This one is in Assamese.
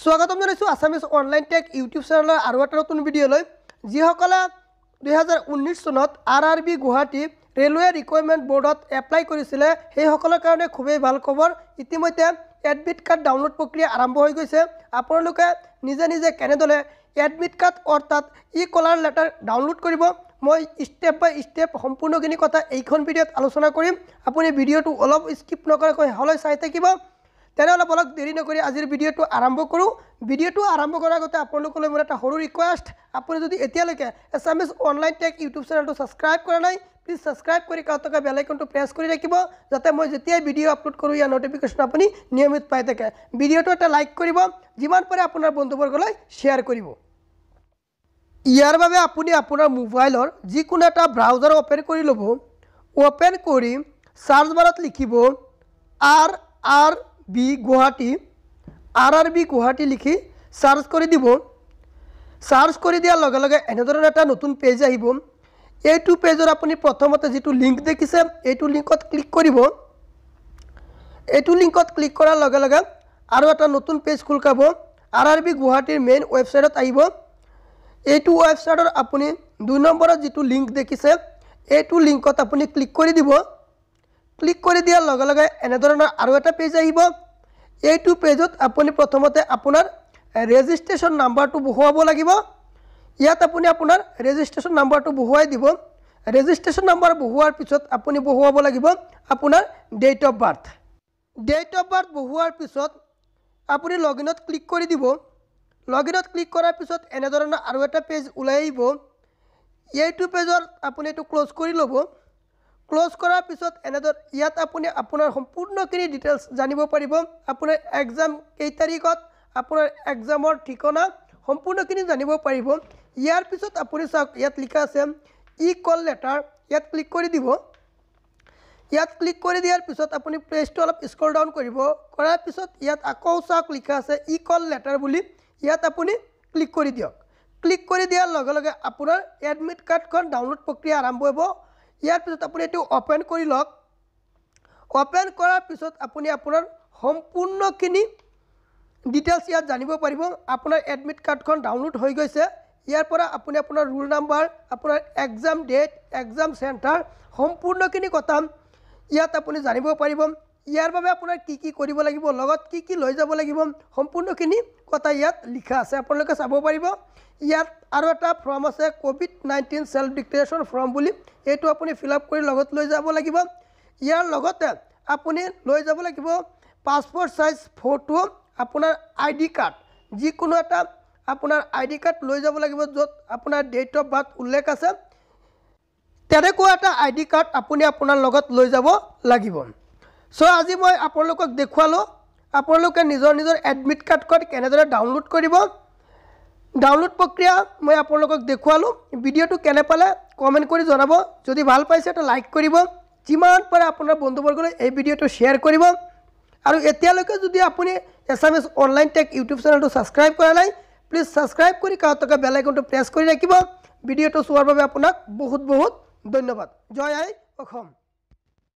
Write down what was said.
স্বাগতম জানাইছোঁ আছামিছ অনলাইন টেক ইউটিউব চেনেলৰ আৰু এটা নতুন ভিডিঅ'লৈ যিসকলে দুহেজাৰ উনৈছ চনত R R B Guwahati railway recruitment বৰ্ডত এপ্লাই কৰিছিলে সেইসকলৰ কাৰণে খুবেই ভাল খবৰ ইতিমধ্যে এডমিট কাৰ্ড ডাউনলোড প্ৰক্ৰিয়া আৰম্ভ হৈ গৈছে আপোনালোকে নিজে নিজে কেনেদৰে এডমিট কাৰ্ড অৰ্থাৎ ই কলাৰ লেটাৰ ডাউনলোড কৰিব মই ষ্টেপ বাই ষ্টেপ সম্পূৰ্ণখিনি কথা এইখন ভিডিঅ'ত আলোচনা কৰিম আপুনি ভিডিঅ'টো অলপ স্কিপ নকৰাকৈ হ'লে চাই থাকিব তেনেহ'লে বলক দেৰি নকৰি আজিৰ ভিডিঅ'টো আৰম্ভ কৰোঁ ভিডিঅ'টো আৰম্ভ কৰাৰ আগতে আপোনালোকলৈ মোৰ এটা সৰু ৰিকুৱেষ্ট আপুনি যদি এতিয়ালৈকে এছামিছ অনলাইন টেক ইউটিউব চেনেলটো ছাবস্ক্ৰাইব কৰা নাই প্লিজ ছাবস্ক্ৰাইব কৰি কাৰো থকা বেলাইকনটো প্ৰেছ কৰি ৰাখিব যাতে মই যেতিয়াই ভিডিঅ' আপলোড কৰোঁ ইয়াৰ ন'টিফিকেশ্যন আপুনি নিয়মিত পাই থাকে ভিডিঅ'টো এটা লাইক কৰিব যিমান পাৰে আপোনাৰ বন্ধুবৰ্গলৈ শ্বেয়াৰ কৰিব ইয়াৰ বাবে আপুনি আপোনাৰ মোবাইলৰ যিকোনো এটা ব্ৰাউজাৰ অ'পেন কৰি ল'ব অ'পেন কৰি চাৰ্জ বাৰত লিখিব R R B Guwahati R R B Guwahati লিখি চাৰ্চ কৰি দিব চাৰ্চ কৰি দিয়াৰ লগে লগে এনেধৰণৰ এটা নতুন পেজ আহিব এইটো পেজৰ আপুনি প্ৰথমতে যিটো লিংক দেখিছে এইটো লিংকত ক্লিক কৰিব এইটো লিংকত ক্লিক কৰাৰ লগে লগে আৰু এটা নতুন পেজ খোল খাব আৰ আৰ বি গুৱাহাটীৰ মেইন ৱেবছাইটত আহিব এইটো ৱেবছাইটৰ আপুনি দুই নম্বৰত যিটো লিংক দেখিছে এইটো লিংকত আপুনি ক্লিক কৰি দিব ক্লিক কৰি দিয়াৰ লগে লগে এনেধৰণৰ আৰু এটা পেজ আহিব এইটো পেজত আপুনি প্ৰথমতে আপোনাৰ ৰেজিষ্ট্ৰেশ্যন নাম্বাৰটো বহুৱাব লাগিব ইয়াত আপুনি আপোনাৰ ৰেজিষ্ট্ৰেশ্যন নাম্বাৰটো বহুৱাই দিব ৰেজিষ্ট্ৰেশ্যন নাম্বাৰ বহুৱাৰ পিছত আপুনি বহুৱাব লাগিব আপোনাৰ date of birth date of birth বহুৱাৰ পিছত আপুনি লগ ইনত ক্লিক কৰি দিব লগ ইনত ক্লিক কৰাৰ পিছত এনেধৰণৰ আৰু এটা পেজ ওলাই আহিব এইটো পেজত আপুনি এইটো ক্ল'জ কৰি ল'ব ক্লজ কৰাৰ পিছত এনেদৰে ইয়াত আপুনি আপোনাৰ সম্পূৰ্ণখিনি ডিটেইলছ জানিব পাৰিব আপোনাৰ এক্সাম কেই তাৰিখত আপোনাৰ এক্সামৰ ঠিকনা সম্পূৰ্ণখিনি জানিব পাৰিব ইয়াৰ পিছত আপুনি চাওক ইয়াত লিখা আছে ই কল লেটাৰ ইয়াত ক্লিক কৰি দিব ইয়াত ক্লিক কৰি দিয়াৰ পিছত আপুনি প্লেচটো অলপ স্ক্ৰল ডাউন কৰিব কৰাৰ পিছত ইয়াত আকৌ চাওক লিখা আছে ই কল লেটাৰ বুলি ইয়াত আপুনি ক্লিক কৰি দিয়ক ক্লিক কৰি দিয়াৰ লগে লগে আপোনাৰ এডমিট কাৰ্ডখন ডাউনলোড প্ৰক্ৰিয়া আৰম্ভ হ'ব ইয়াৰ পিছত আপুনি এইটো অ'পেন কৰি লওক অ'পেন কৰাৰ পিছত আপুনি আপোনাৰ সম্পূৰ্ণখিনি ডিটেইলছ ইয়াত জানিব পাৰিব আপোনাৰ এডমিট কাৰ্ডখন ডাউনলোড হৈ গৈছে ইয়াৰ পৰা আপুনি আপোনাৰ ৰোল নাম্বাৰ আপোনাৰ এক্সাম ডেট এক্সাম চেণ্টাৰ সম্পূৰ্ণখিনি কথা ইয়াত আপুনি জানিব পাৰিব ইয়াৰ বাবে আপোনাৰ কি কি কৰিব লাগিব লগত কি কি লৈ যাব লাগিব সম্পূৰ্ণখিনি কথা ইয়াত লিখা আছে আপোনালোকে চাব পাৰিব ইয়াত আৰু এটা ফৰ্ম আছে COVID nineteen self declaration form বুলি এইটো আপুনি ফিল আপ কৰি লগত লৈ যাব লাগিব ইয়াৰ লগতে আপুনি লৈ যাব লাগিব পাছপৰ্ট ছাইজ ফটো আপোনাৰ আইডি ডি কাৰ্ড যিকোনো এটা আপোনাৰ আইডি ডি কাৰ্ড লৈ যাব লাগিব য'ত আপোনাৰ ডেট অফ বাৰ্থ উল্লেখ আছে তেনেকুৱা এটা আইডি ডি কাৰ্ড আপুনি আপোনাৰ লগত লৈ যাব লাগিব চ' আজি মই আপোনালোকক দেখুৱালোঁ আপোনালোকে নিজৰ নিজৰ এডমিট কাৰ্ডখন কেনেদৰে ডাউনলোড কৰিব ডাউনলোড প্ৰক্ৰিয়া মই আপোনালোকক দেখুৱালোঁ ভিডিঅ'টো কেনে পালে কমেণ্ট কৰি জনাব যদি ভাল পাইছে এটা লাইক কৰিব যিমান পাৰে আপোনাৰ বন্ধুবৰ্গলৈ এই ভিডিঅ'টো শ্বেয়াৰ কৰিব আৰু এতিয়ালৈকে যদি আপুনি S M S online tech YouTube চেনেলটো ছাবস্ক্ৰাইব কৰা নাই প্লিজ ছাবস্ক্ৰাইব কৰি কাৰোতকৈ বেল আইকনটো প্ৰেছ কৰি ৰাখিব ভিডিঅ'টো চোৱাৰ বাবে আপোনাক বহুত বহুত ধন্যবাদ জয় আই অসম